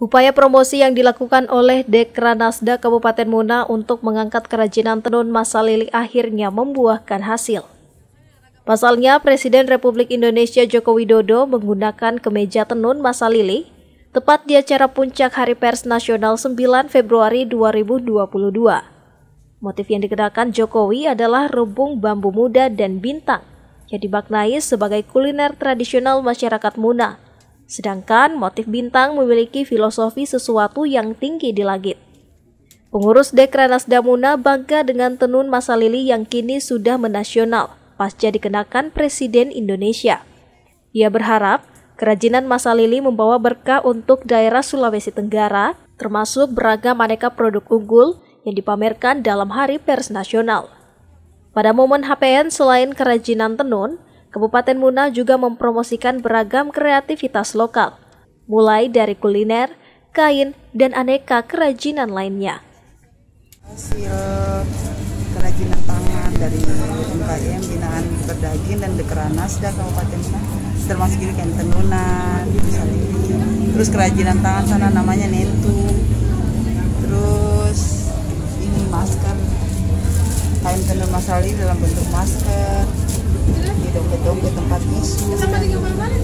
Upaya promosi yang dilakukan oleh Dekranasda Kabupaten Muna untuk mengangkat kerajinan tenun masa lilik akhirnya membuahkan hasil. Pasalnya, Presiden Republik Indonesia Joko Widodo menggunakan kemeja tenun masa lilik tepat di acara puncak Hari Pers Nasional 9 Februari 2022. Motif yang dikenakan Jokowi adalah rebung bambu muda dan bintang yang dimaknai sebagai kuliner tradisional masyarakat Muna Sedangkan motif bintang memiliki filosofi sesuatu yang tinggi di langit. Pengurus Dekranas Damuna bangga dengan tenun masa lili yang kini sudah menasional pasca dikenakan Presiden Indonesia. Ia berharap kerajinan masa lili membawa berkah untuk daerah Sulawesi Tenggara, termasuk beragam aneka produk unggul yang dipamerkan dalam Hari Pers Nasional. Pada momen HPN, selain kerajinan tenun, Kabupaten Muna juga mempromosikan beragam kreativitas lokal, mulai dari kuliner, kain, dan aneka kerajinan lainnya. Hasil kerajinan tangan dari UKM binaan berdagin dan dekeranas dan Kabupaten Muna, termasuk juga kain tenunan, terus kerajinan tangan sana namanya nentu, terus ini masker kain tenun masali dalam bentuk masker.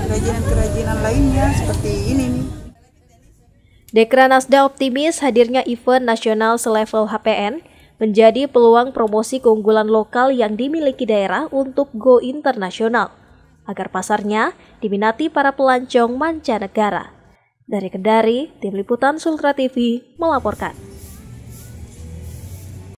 kerajinan-kerajinan lainnya seperti ini nih. Dekra Nasda optimis hadirnya event nasional selevel HPN menjadi peluang promosi keunggulan lokal yang dimiliki daerah untuk go internasional agar pasarnya diminati para pelancong mancanegara. Dari Kendari, Tim Liputan Sultra TV melaporkan.